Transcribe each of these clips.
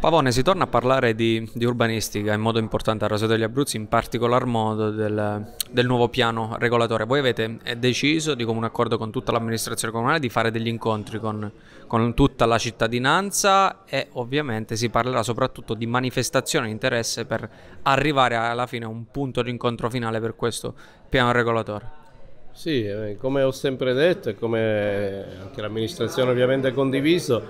Pavone, si torna a parlare di, di urbanistica in modo importante a Raso degli Abruzzi, in particolar modo del, del, nuovo piano regolatore. Voi avete eh, deciso di comune accordo con tutta l'amministrazione comunale di fare degli incontri con, con, tutta la cittadinanza e ovviamente si parlerà soprattutto di manifestazione di interesse per arrivare alla fine a un punto di incontro finale per questo piano regolatore. Sì, eh, come ho sempre detto e come anche l'amministrazione ovviamente ha condiviso,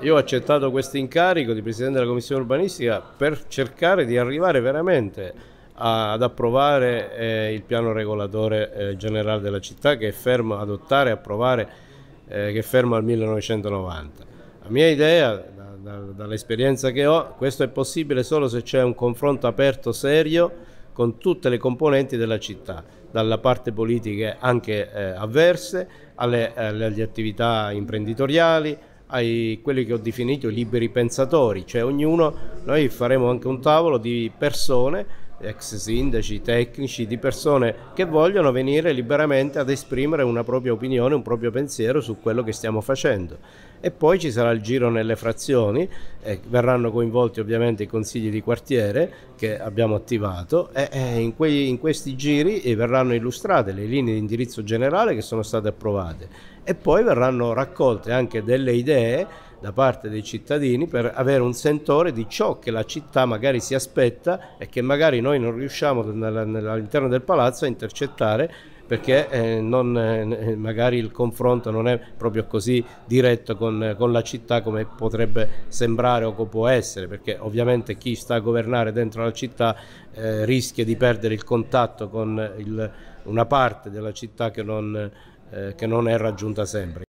io ho accettato questo incarico di Presidente della Commissione Urbanistica per cercare di arrivare veramente a, ad approvare eh, il piano regolatore eh, generale della città che è fermo, adottare e approvare, eh, che è fermo al 1990. La mia idea, da, da, dall'esperienza che ho, questo è possibile solo se c'è un confronto aperto, serio, con tutte le componenti della città, dalla parte politica anche eh, avverse, alle, alle attività imprenditoriali, ai quelli che ho definito liberi pensatori, cioè ognuno, noi faremo anche un tavolo di persone ex sindaci, tecnici, di persone che vogliono venire liberamente ad esprimere una propria opinione, un proprio pensiero su quello che stiamo facendo. E poi ci sarà il giro nelle frazioni, eh, verranno coinvolti ovviamente i consigli di quartiere che abbiamo attivato e, e in, quei, in, questi giri eh, verranno illustrate le linee di indirizzo generale che sono state approvate e poi verranno raccolte anche delle idee da parte dei cittadini per avere un sentore di ciò che la città magari si aspetta e che magari noi non riusciamo all'interno del palazzo a intercettare perché eh, non, eh, magari il confronto non è proprio così diretto con, con, la città come potrebbe sembrare o può essere, perché ovviamente chi sta a governare dentro la città eh, rischia di perdere il contatto con il, una parte della città che non, eh, che non è raggiunta sempre.